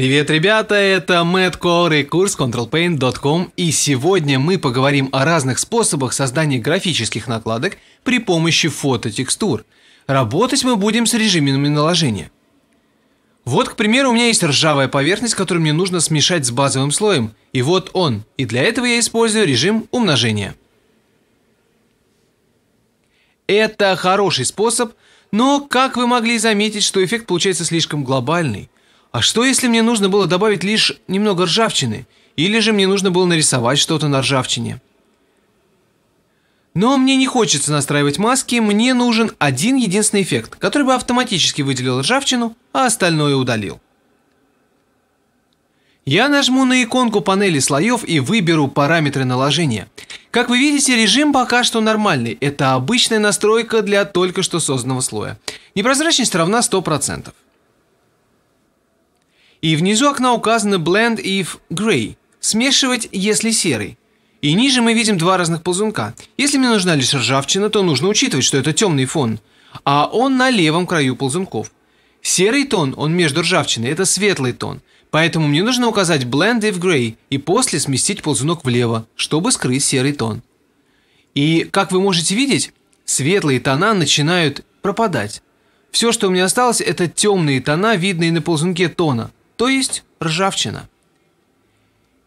Привет, ребята, это Мэтт Кор и курс ControlPaint.com и сегодня мы поговорим о разных способах создания графических накладок при помощи фототекстур. Работать мы будем с режимами наложения. Вот, к примеру, у меня есть ржавая поверхность, которую мне нужно смешать с базовым слоем, и вот он, и для этого я использую режим умножения. Это хороший способ, но, как вы могли заметить, что эффект получается слишком глобальный – а что, если мне нужно было добавить лишь немного ржавчины? Или же мне нужно было нарисовать что-то на ржавчине? Но мне не хочется настраивать маски, мне нужен один единственный эффект, который бы автоматически выделил ржавчину, а остальное удалил. Я нажму на иконку панели слоев и выберу параметры наложения. Как вы видите, режим пока что нормальный, это обычная настройка для только что созданного слоя. Непрозрачность равна 100%. И внизу окна указано blend if gray – смешивать, если серый. И ниже мы видим два разных ползунка. Если мне нужна лишь ржавчина, то нужно учитывать, что это темный фон, а он на левом краю ползунков. Серый тон, он между ржавчиной, это светлый тон, поэтому мне нужно указать blend if gray и после сместить ползунок влево, чтобы скрыть серый тон. И, как вы можете видеть, светлые тона начинают пропадать. Все, что у меня осталось, это темные тона, видные на ползунке тона – то есть ржавчина.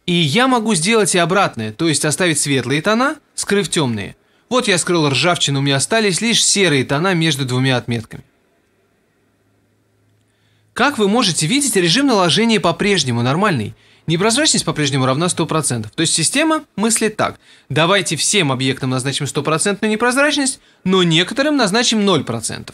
И я могу сделать и обратное, то есть оставить светлые тона, скрыв темные. Вот я скрыл ржавчину, у меня остались лишь серые тона между двумя отметками. Как вы можете видеть, режим наложения по-прежнему нормальный. Непрозрачность по-прежнему равна 100%. То есть система мыслит так. Давайте всем объектам назначим 100% непрозрачность, но некоторым назначим 0%.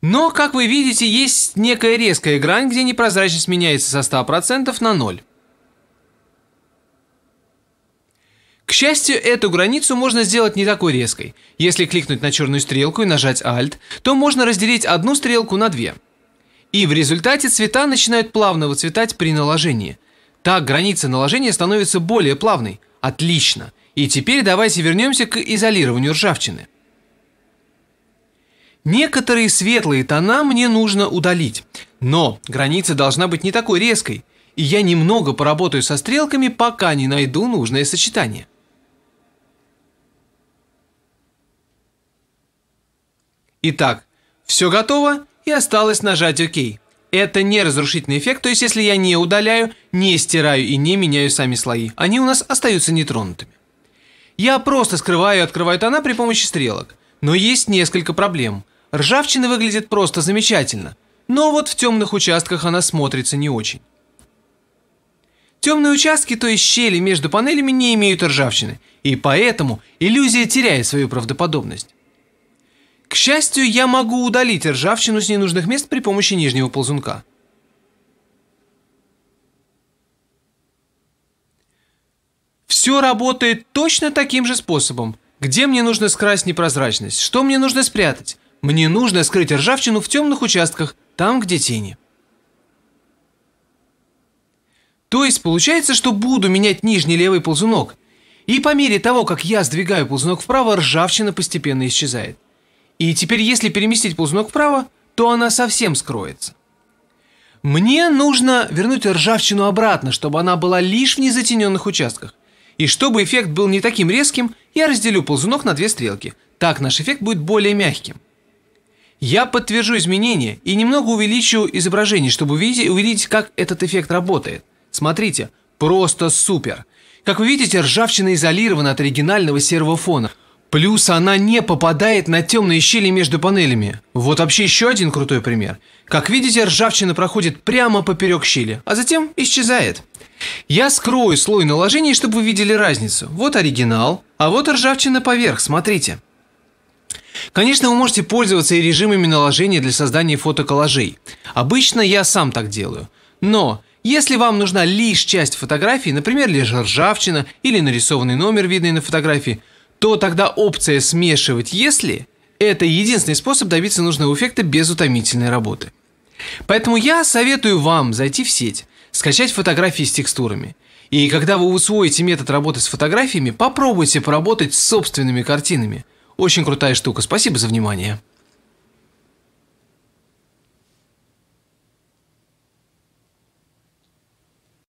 Но, как вы видите, есть некая резкая грань, где непрозрачность меняется со 100% на 0. К счастью, эту границу можно сделать не такой резкой. Если кликнуть на черную стрелку и нажать Alt, то можно разделить одну стрелку на две. И в результате цвета начинают плавно выцветать при наложении. Так граница наложения становится более плавной. Отлично. И теперь давайте вернемся к изолированию ржавчины. Некоторые светлые тона мне нужно удалить, но граница должна быть не такой резкой, и я немного поработаю со стрелками, пока не найду нужное сочетание. Итак, все готово и осталось нажать ОК. Это не разрушительный эффект, то есть если я не удаляю, не стираю и не меняю сами слои, они у нас остаются нетронутыми. Я просто скрываю и открываю тона при помощи стрелок. Но есть несколько проблем. Ржавчина выглядит просто замечательно, но вот в темных участках она смотрится не очень. Темные участки, то есть щели между панелями, не имеют ржавчины, и поэтому иллюзия теряет свою правдоподобность. К счастью, я могу удалить ржавчину с ненужных мест при помощи нижнего ползунка. Все работает точно таким же способом. Где мне нужно скрасть непрозрачность? Что мне нужно спрятать? Мне нужно скрыть ржавчину в темных участках, там, где тени. То есть получается, что буду менять нижний левый ползунок. И по мере того, как я сдвигаю ползунок вправо, ржавчина постепенно исчезает. И теперь, если переместить ползунок вправо, то она совсем скроется. Мне нужно вернуть ржавчину обратно, чтобы она была лишь в незатененных участках. И чтобы эффект был не таким резким, я разделю ползунок на две стрелки. Так наш эффект будет более мягким. Я подтвержу изменения и немного увеличу изображение, чтобы увидеть, увидеть, как этот эффект работает. Смотрите, просто супер. Как вы видите, ржавчина изолирована от оригинального серого фона. Плюс она не попадает на темные щели между панелями. Вот вообще еще один крутой пример. Как видите, ржавчина проходит прямо поперек щели, а затем исчезает. Я скрою слой наложений, чтобы вы видели разницу. Вот оригинал, а вот ржавчина поверх, смотрите. Конечно, вы можете пользоваться и режимами наложения для создания фотоколлажей. Обычно я сам так делаю. Но если вам нужна лишь часть фотографии, например, лишь ржавчина или нарисованный номер, видный на фотографии, то тогда опция «Смешивать если» – это единственный способ добиться нужного эффекта без утомительной работы. Поэтому я советую вам зайти в сеть, скачать фотографии с текстурами. И когда вы усвоите метод работы с фотографиями, попробуйте поработать с собственными картинами – очень крутая штука. Спасибо за внимание.